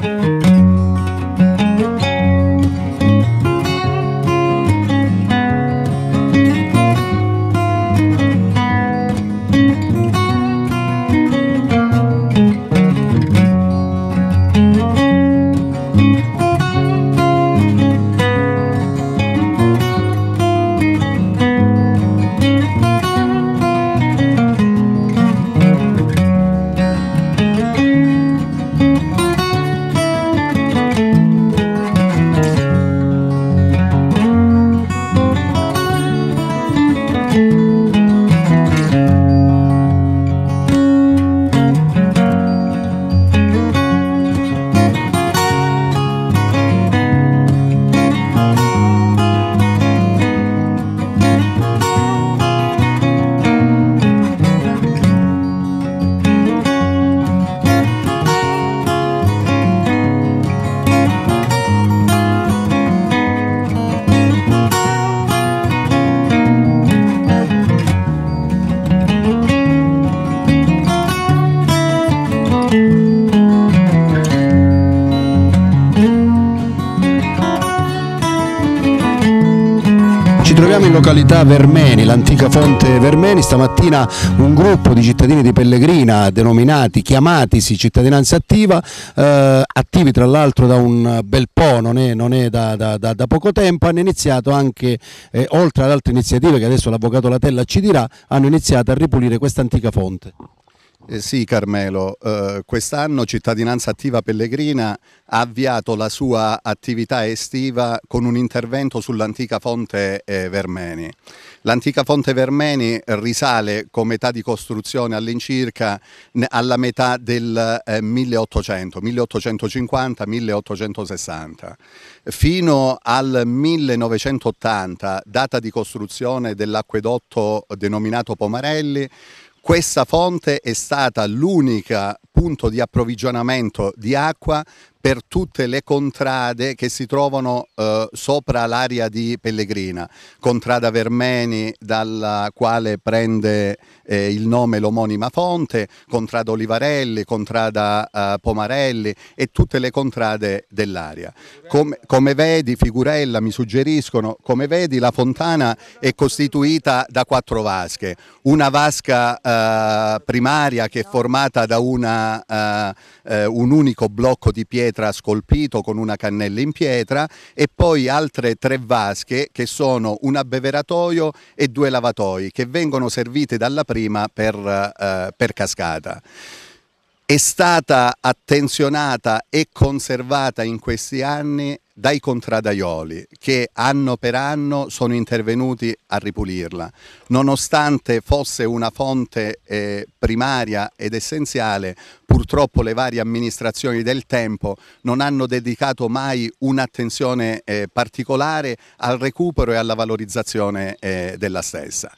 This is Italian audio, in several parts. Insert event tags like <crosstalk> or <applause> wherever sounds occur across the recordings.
Thank you. troviamo in località Vermeni, l'antica fonte Vermeni. Stamattina un gruppo di cittadini di Pellegrina, denominati, chiamatisi cittadinanza attiva, eh, attivi tra l'altro da un bel po', non è, non è da, da, da, da, poco tempo, hanno iniziato anche, eh, oltre ad altre iniziative che adesso l'avvocato Latella ci dirà, hanno iniziato a ripulire questa antica fonte. Eh sì Carmelo, eh, quest'anno Cittadinanza Attiva Pellegrina ha avviato la sua attività estiva con un intervento sull'antica fonte eh, Vermeni. L'antica fonte Vermeni risale come età di costruzione all'incirca alla metà del 1800, eh, 1850-1860, fino al 1980, data di costruzione dell'acquedotto denominato Pomarelli, questa fonte è stata l'unica punto di approvvigionamento di acqua per tutte le contrade che si trovano eh, sopra l'area di Pellegrina, contrada Vermeni dalla quale prende eh, il nome l'omonima fonte, contrada Olivarelli, contrada eh, Pomarelli e tutte le contrade dell'area. Come, come vedi, Figurella mi suggeriscono, come vedi la fontana è costituita da quattro vasche, una vasca eh, primaria che è formata da una, eh, eh, un unico blocco di pietra pietra scolpito con una cannella in pietra e poi altre tre vasche che sono un abbeveratoio e due lavatoi che vengono servite dalla prima per, eh, per cascata è stata attenzionata e conservata in questi anni dai contradaioli che anno per anno sono intervenuti a ripulirla, nonostante fosse una fonte eh, primaria ed essenziale, purtroppo le varie amministrazioni del tempo non hanno dedicato mai un'attenzione eh, particolare al recupero e alla valorizzazione eh, della stessa.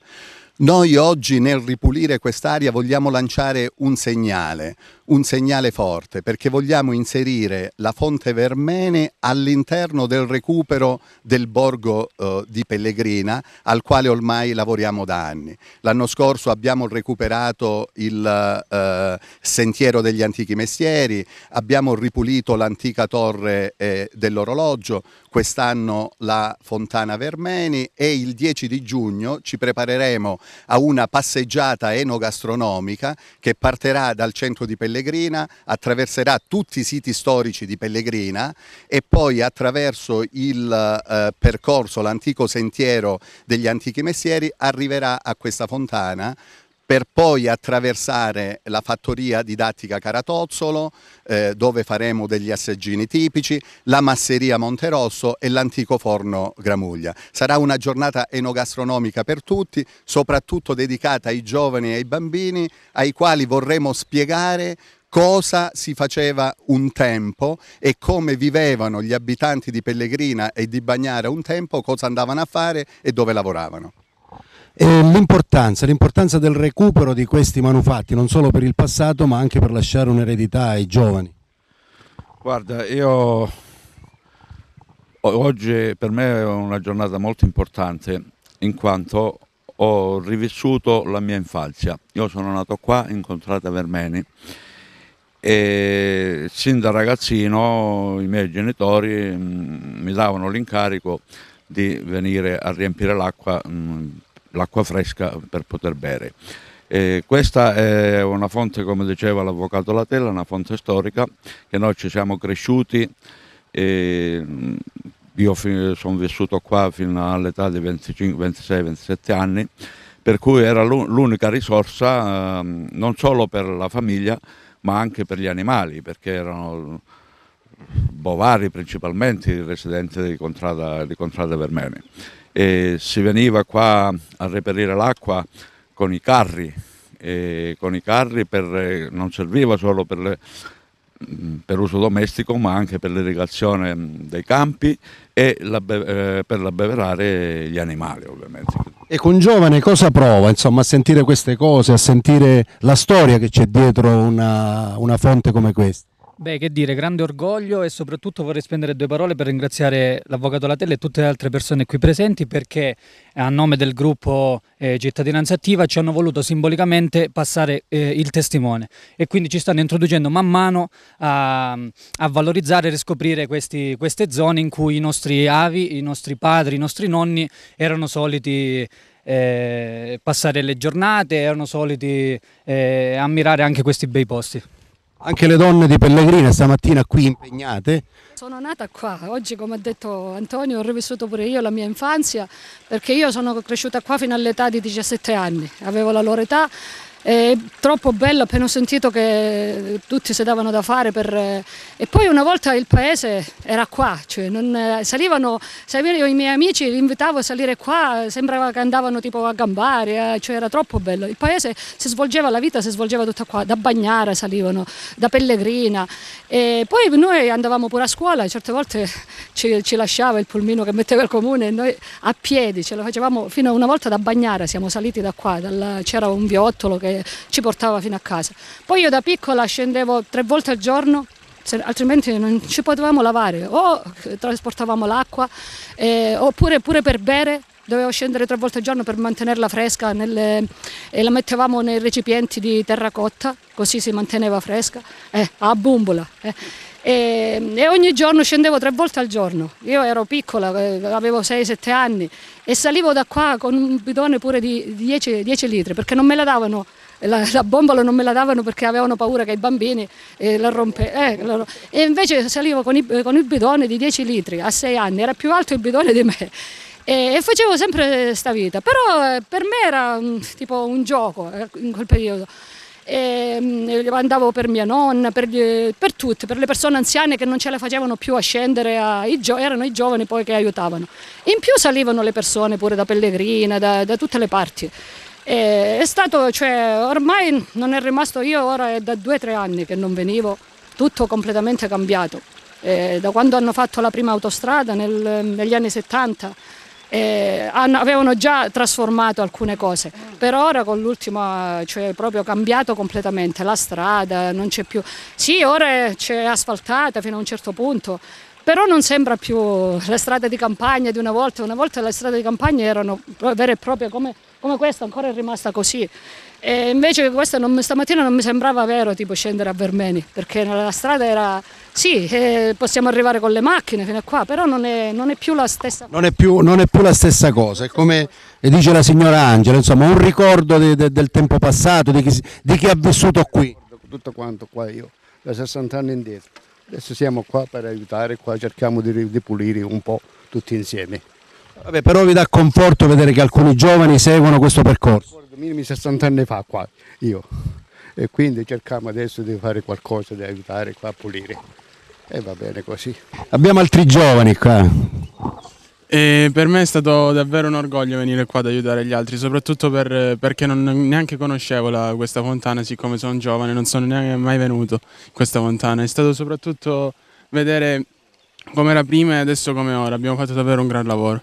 Noi oggi nel ripulire quest'area vogliamo lanciare un segnale, un segnale forte, perché vogliamo inserire la Fonte Vermene all'interno del recupero del borgo eh, di Pellegrina, al quale ormai lavoriamo da anni. L'anno scorso abbiamo recuperato il eh, sentiero degli antichi mestieri, abbiamo ripulito l'antica torre eh, dell'orologio, quest'anno la Fontana Vermeni e il 10 di giugno ci prepareremo a una passeggiata enogastronomica che partirà dal centro di Pellegrina, attraverserà tutti i siti storici di Pellegrina e poi attraverso il eh, percorso, l'antico sentiero degli antichi mestieri, arriverà a questa fontana per poi attraversare la fattoria didattica Caratozzolo, eh, dove faremo degli assaggini tipici, la masseria Monterosso e l'antico forno Gramuglia. Sarà una giornata enogastronomica per tutti, soprattutto dedicata ai giovani e ai bambini, ai quali vorremmo spiegare cosa si faceva un tempo e come vivevano gli abitanti di Pellegrina e di Bagnara un tempo, cosa andavano a fare e dove lavoravano. L'importanza, l'importanza del recupero di questi manufatti, non solo per il passato ma anche per lasciare un'eredità ai giovani. Guarda, io oggi per me è una giornata molto importante in quanto ho rivissuto la mia infanzia. Io sono nato qua in Contrada Vermeni e sin da ragazzino i miei genitori mm, mi davano l'incarico di venire a riempire l'acqua mm, l'acqua fresca per poter bere. Eh, questa è una fonte, come diceva l'avvocato Latella, una fonte storica che noi ci siamo cresciuti. E, io sono vissuto qua fino all'età di 26-27 anni, per cui era l'unica risorsa non solo per la famiglia ma anche per gli animali, perché erano bovari principalmente, i residenti di Contrada, di Contrada Vermene e si veniva qua a reperire l'acqua con i carri, con i carri per, eh, non serviva solo per, le, mm, per, uso domestico ma anche per l'irrigazione mm, dei campi e la, eh, per l'abbeverare gli animali ovviamente. E con giovane cosa prova? Insomma, a sentire queste cose, a sentire la storia che c'è dietro una, una fonte come questa? Beh, che dire, grande orgoglio e soprattutto vorrei spendere due parole per ringraziare l'Avvocato Latella e tutte le altre persone qui presenti perché eh, a nome del gruppo eh, Cittadinanza Attiva ci hanno voluto simbolicamente passare eh, il testimone e quindi ci stanno introducendo man mano a, a valorizzare e riscoprire questi, queste zone in cui i nostri avi, i nostri padri, i nostri nonni erano soliti eh, passare le giornate, erano soliti eh, ammirare anche questi bei posti. Anche le donne di Pellegrina stamattina qui impegnate? Sono nata qua, oggi come ha detto Antonio ho rivissuto pure io la mia infanzia perché io sono cresciuta qua fino all'età di 17 anni, avevo la loro età è troppo bello, appena ho sentito che tutti si davano da fare per... Eh, e poi una volta il paese era qua, cioè non, eh, salivano, salivano i miei amici, li invitavo a salire qua, sembrava che andavano tipo a gambare, eh, cioè era troppo bello. Il paese si svolgeva, la vita si svolgeva tutta qua, da Bagnara salivano, da Pellegrina. E poi noi andavamo pure a scuola, certe volte ci, ci lasciava il pulmino che metteva il comune e noi a piedi ce lo facevamo, fino a una volta da Bagnara siamo saliti da qua, dalla, c'era un viottolo che che ci portava fino a casa. Poi io da piccola scendevo tre volte al giorno altrimenti non ci potevamo lavare, o trasportavamo l'acqua, eh, oppure pure per bere dovevo scendere tre volte al giorno per mantenerla fresca nelle, e la mettevamo nei recipienti di terracotta, così si manteneva fresca, eh, a bumbola. Eh. E, ehm, e, ogni giorno scendevo tre volte al giorno. Io ero piccola, eh, avevo 6-7 anni e salivo da qua con un bidone pure di 10, 10 litri perché non me la davano. La, la, bombola non me la davano perché avevano paura che i bambini eh, la rompevano. Eh, e invece salivo con, i, con, il bidone di 10 litri a 6 anni, era più alto il bidone di me. E, e facevo sempre questa vita, però eh, per me era mh, mm, tipo un gioco eh, in quel periodo e ehm, andavo per mia nonna, per, per tutte, per le persone anziane che non ce la facevano più a scendere, a, i erano i giovani poi che aiutavano. In più salivano le persone pure da Pellegrina, da, da tutte le parti. E, è stato, cioè, ormai non è rimasto io, ora è da due o tre anni che non venivo, tutto completamente cambiato. E, eh, da quando hanno fatto la prima autostrada nel, negli anni 70 eh, hanno, avevano già trasformato alcune cose, però ora con l'ultima, cioè proprio cambiato completamente la strada, non c'è più, sì ora c'è asfaltata fino a un certo punto, però non sembra più la strada di campagna di una volta, una volta le strade di campagna erano vere e proprie come, come questa, ancora è rimasta così. E invece questa non, stamattina non mi sembrava vero tipo scendere a Vermeni, perché la strada era sì, eh, possiamo arrivare con le macchine fino a qua, però non è, non è più la stessa cosa. Non è più, non è più la stessa cosa, è come dice la signora Angela, insomma un ricordo de, de, del tempo passato, di chi, di chi ha vissuto qui. Tutto quanto qua io, da 60 anni indietro. Adesso siamo qua per aiutare, qua cerchiamo di, di pulire un po' tutti insieme. Vabbè, però vi dà conforto vedere che alcuni giovani seguono questo percorso minimi 60 anni fa qua, io. E quindi cerchiamo adesso di fare qualcosa, di aiutare qua a pulire. E va bene così. Abbiamo altri giovani qua. E per me è stato davvero un orgoglio venire qua ad aiutare gli altri, soprattutto per, perché non neanche conoscevo la, questa fontana, siccome sono giovane, non sono neanche mai venuto in questa fontana. È stato soprattutto vedere come era prima e adesso come ora. Abbiamo fatto davvero un gran lavoro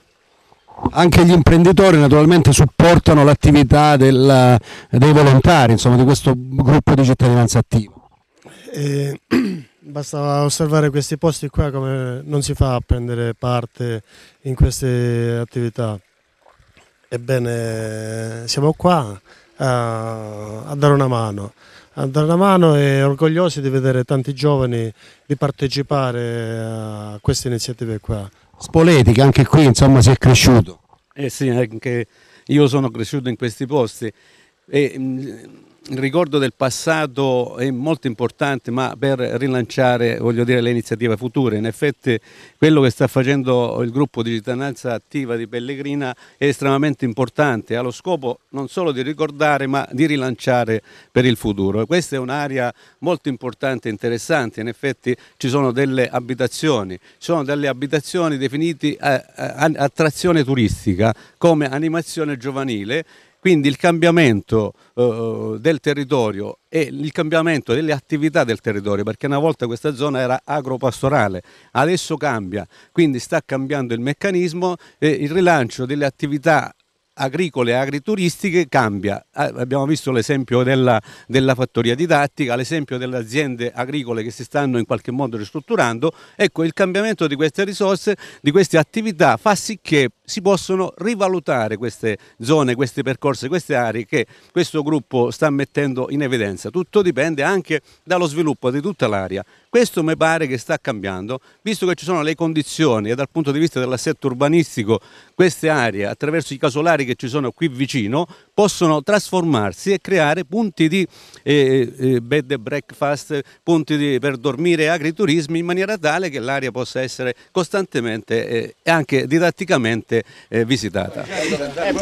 anche gli imprenditori naturalmente supportano l'attività del, dei volontari, insomma, di questo gruppo di cittadinanza attivo. Eh, <clears throat> basta osservare questi posti qua come non si fa a prendere parte in queste attività. Ebbene, siamo qua a, a dare una mano a dare una mano e orgogliosi di vedere tanti giovani di partecipare a queste iniziative qua. che anche qui insomma si è cresciuto. Eh sì, anche io sono cresciuto in questi posti e mm, il ricordo del passato è molto importante, ma per rilanciare dire, le iniziative future. In effetti quello che sta facendo il gruppo di cittadinanza attiva di Pellegrina è estremamente importante, ha lo scopo non solo di ricordare, ma di rilanciare per il futuro. Questa è un'area molto importante e interessante, in effetti ci sono delle abitazioni, sono delle abitazioni definite eh, eh, attrazione turistica come animazione giovanile quindi il cambiamento eh, eh, del territorio e il cambiamento delle attività del territorio, perché una volta questa zona era agropastorale, adesso cambia, quindi sta cambiando il meccanismo e il rilancio delle attività agricole e agrituristiche cambia. Eh, abbiamo visto l'esempio della, della, fattoria didattica, l'esempio delle aziende agricole che si stanno in qualche modo ristrutturando. Ecco, il cambiamento di queste risorse, di queste attività fa sì che si possano rivalutare queste zone, questi percorsi, queste aree che questo gruppo sta mettendo in evidenza. Tutto dipende anche dallo sviluppo di tutta l'area. Questo mi pare che sta cambiando, visto che ci sono le condizioni e dal punto di vista dell'assetto urbanistico queste aree, attraverso i casolari che ci sono qui vicino, possono trasformarsi e creare punti di eh, eh, eh, bed and breakfast, punti di, per dormire agriturismi in maniera tale che l'area possa essere costantemente eh, e eh, anche didatticamente eh, visitata.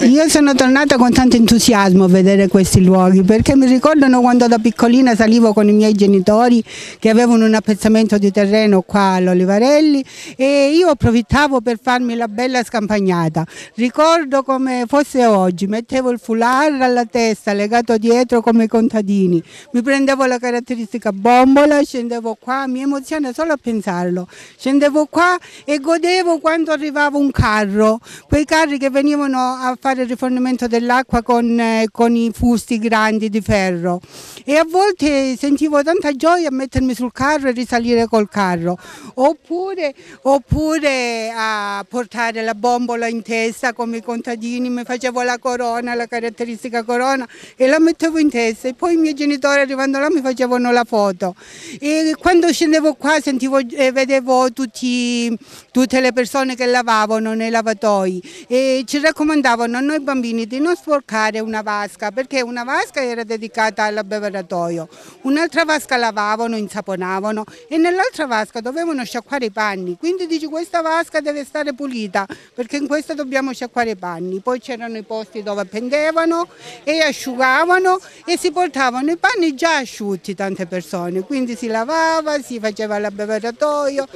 Io sono tornata con tanto entusiasmo a vedere questi luoghi perché mi ricordano quando da piccolina salivo con i miei genitori che avevano un appezzamento di terreno qua all'Olivarelli e io approfittavo per farmi la bella scampagnata. Ricordo come fosse oggi, mettevo il fulano la alla testa legato dietro come i contadini. Mi prendevo la caratteristica bombola, scendevo qua, mi emoziona solo a pensarlo. Scendevo qua e godevo quando arrivava un carro, quei carri che venivano a fare il rifornimento dell'acqua con, eh, con i fusti grandi di ferro. E a volte sentivo tanta gioia a mettermi sul carro e risalire col carro, oppure, oppure a portare la bombola in testa come i contadini, mi facevo la corona, la caratteristica caratteristica corona e la mettevo in testa e poi i miei genitori arrivando là mi facevano la foto e quando scendevo qua sentivo e eh, vedevo tutti, tutte le persone che lavavano nei lavatoi e ci raccomandavano a noi bambini di non sporcare una vasca perché una vasca era dedicata all'abbeveratoio, un'altra vasca lavavano, insaponavano e nell'altra vasca dovevano sciacquare i panni, quindi dici questa vasca deve stare pulita perché in questa dobbiamo sciacquare i panni, poi c'erano i posti dove pendevano lavavano e asciugavano e si portavano i panni già asciutti tante persone, quindi si lavava, si faceva l'abbeveratoio,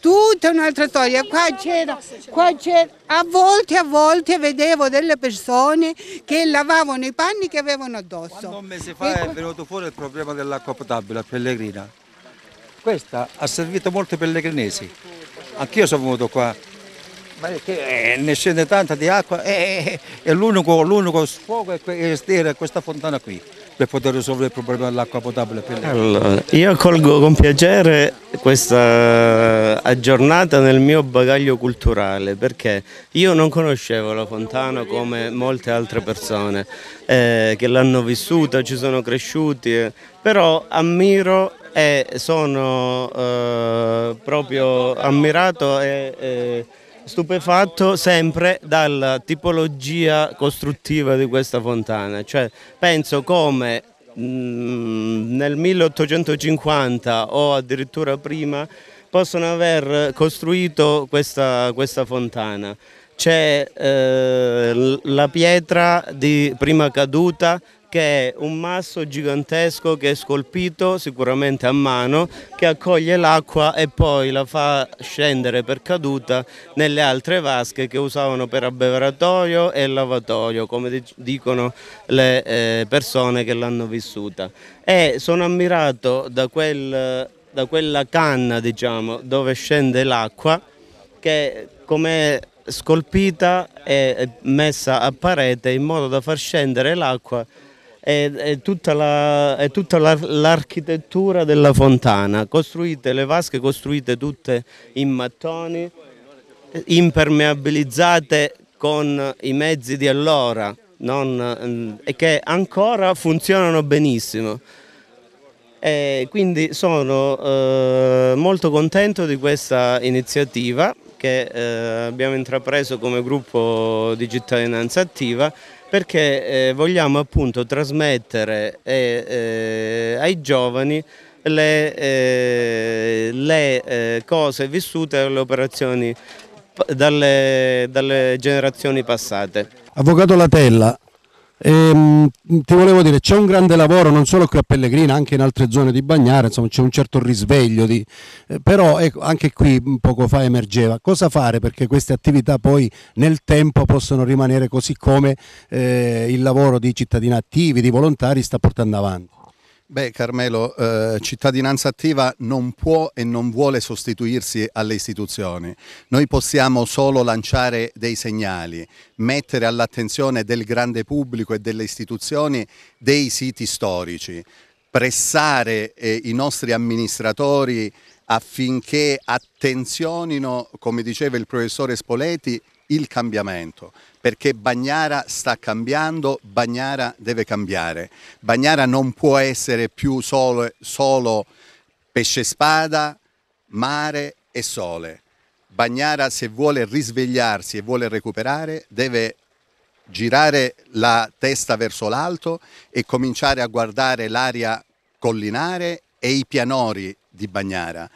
tutta un'altra storia. Qua c'era, qua c'era, a volte a volte vedevo delle persone che lavavano i panni che avevano addosso. Quando un mese fa e... è venuto fuori il problema dell'acqua potabile a Pellegrina, questa ha servito molto ai pellegrinesi, anch'io sono venuto qua ma perché eh, ne scende tanta di acqua e eh, eh, eh l'unico, l'unico sfogo è stare questa fontana qui per poter risolvere il problema dell'acqua potabile. Allora, io colgo con piacere questa eh, aggiornata nel mio bagaglio culturale perché io non conoscevo la fontana come molte altre persone eh, che l'hanno vissuta, ci sono cresciuti, però ammiro e sono eh, proprio ammirato e stupefatto sempre dalla tipologia costruttiva di questa fontana, cioè penso come mm, nel 1850 o addirittura prima possono aver costruito questa, questa fontana. C'è eh, la pietra di prima caduta che è un masso gigantesco che è scolpito sicuramente a mano, che accoglie l'acqua e poi la fa scendere per caduta nelle altre vasche che usavano per abbeveratoio e lavatoio, come dicono le eh, persone che l'hanno vissuta. E sono ammirato da, quel, da quella canna diciamo, dove scende l'acqua che come scolpita e messa a parete in modo da far scendere l'acqua è, è tutta l'architettura la, della fontana, costruite le vasche, costruite tutte in mattoni, impermeabilizzate con i mezzi di allora non, mm, e che ancora funzionano benissimo. E quindi sono eh, molto contento di questa iniziativa che eh, abbiamo intrapreso come gruppo di cittadinanza attiva perché eh, vogliamo appunto trasmettere eh, eh ai giovani le, eh, le eh, cose vissute le operazioni dalle, dalle generazioni passate. Avvocato Latella, Ehm, ti volevo dire, c'è un grande lavoro non solo qui a Pellegrina, anche in altre zone di Bagnara, insomma c'è un certo risveglio, di, eh, però ecco, anche qui poco fa emergeva cosa fare perché queste attività poi nel tempo possono rimanere così come eh, il lavoro di cittadini attivi, di volontari sta portando avanti. Beh, Carmelo, eh, cittadinanza attiva non può e non vuole sostituirsi alle istituzioni. Noi possiamo solo lanciare dei segnali, mettere all'attenzione del grande pubblico e delle istituzioni dei siti storici, pressare eh, i nostri amministratori affinché attenzionino, come diceva il professore Spoleti, il cambiamento, perché Bagnara sta cambiando, Bagnara deve cambiare. Bagnara non può essere più solo, solo pesce spada, mare e sole. Bagnara se vuole risvegliarsi e vuole recuperare deve girare la testa verso l'alto e cominciare a guardare l'aria collinare e i pianori di Bagnara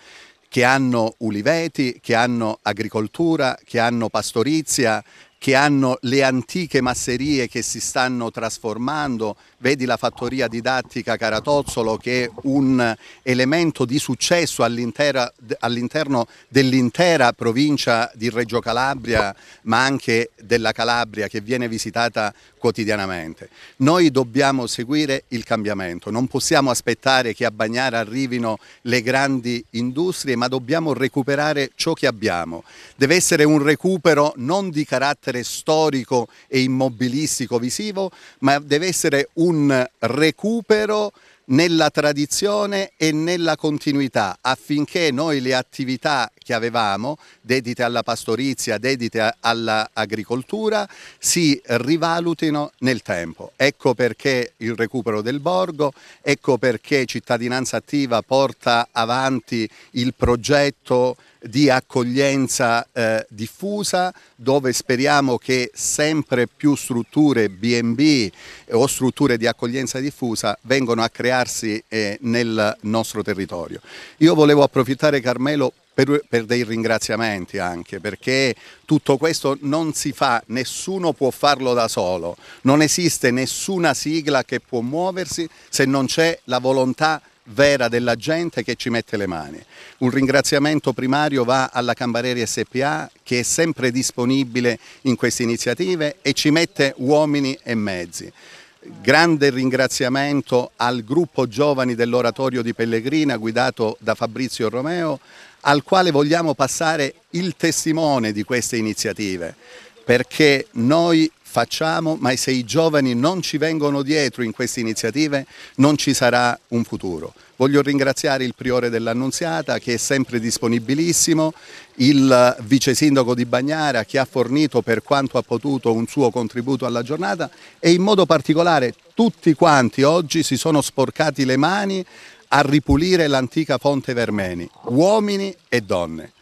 che hanno uliveti, che hanno agricoltura, che hanno pastorizia, che hanno le antiche masserie che si stanno trasformando, vedi la fattoria didattica Caratozzolo che è un elemento di successo all'interno dell'intera provincia di Reggio Calabria, ma anche della Calabria che viene visitata quotidianamente. Noi dobbiamo seguire il cambiamento, non possiamo aspettare che a Bagnara arrivino le grandi industrie, ma dobbiamo recuperare ciò che abbiamo. Deve essere un recupero non di carattere carattere storico e immobilistico visivo, ma deve essere un recupero nella tradizione e nella continuità affinché noi le attività che avevamo, dedite alla pastorizia, dedite all'agricoltura, si rivalutino nel tempo. Ecco perché il recupero del borgo, ecco perché Cittadinanza Attiva porta avanti il progetto di accoglienza eh, diffusa dove speriamo che sempre più strutture BB eh, o strutture di accoglienza diffusa vengano a crearsi eh, nel nostro territorio. Io volevo approfittare Carmelo per, per, dei ringraziamenti anche, perché tutto questo non si fa, nessuno può farlo da solo, non esiste nessuna sigla che può muoversi se non c'è la volontà vera della gente che ci mette le mani. Un ringraziamento primario va alla Cambareri SPA che è sempre disponibile in queste iniziative e ci mette uomini e mezzi grande ringraziamento al gruppo giovani dell'oratorio di Pellegrina guidato da Fabrizio Romeo, al quale vogliamo passare il testimone di queste iniziative, perché noi facciamo, ma se i giovani non ci vengono dietro in queste iniziative non ci sarà un futuro. Voglio ringraziare il priore dell'Annunziata che è sempre disponibilissimo, il vice sindaco di Bagnara che ha fornito per quanto ha potuto un suo contributo alla giornata e in modo particolare tutti quanti oggi si sono sporcati le mani a ripulire l'antica Fonte Vermeni, uomini e donne.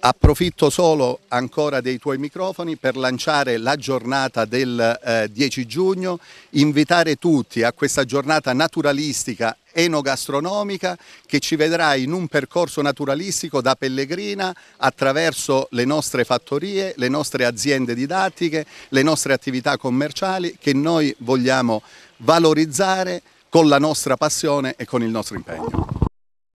Approfitto solo ancora dei tuoi microfoni per lanciare la giornata del eh, 10 giugno, invitare tutti a questa giornata naturalistica enogastronomica che ci vedrà in un percorso naturalistico da pellegrina attraverso le nostre fattorie, le nostre aziende didattiche, le nostre attività commerciali che noi vogliamo valorizzare con la nostra passione e con il nostro impegno.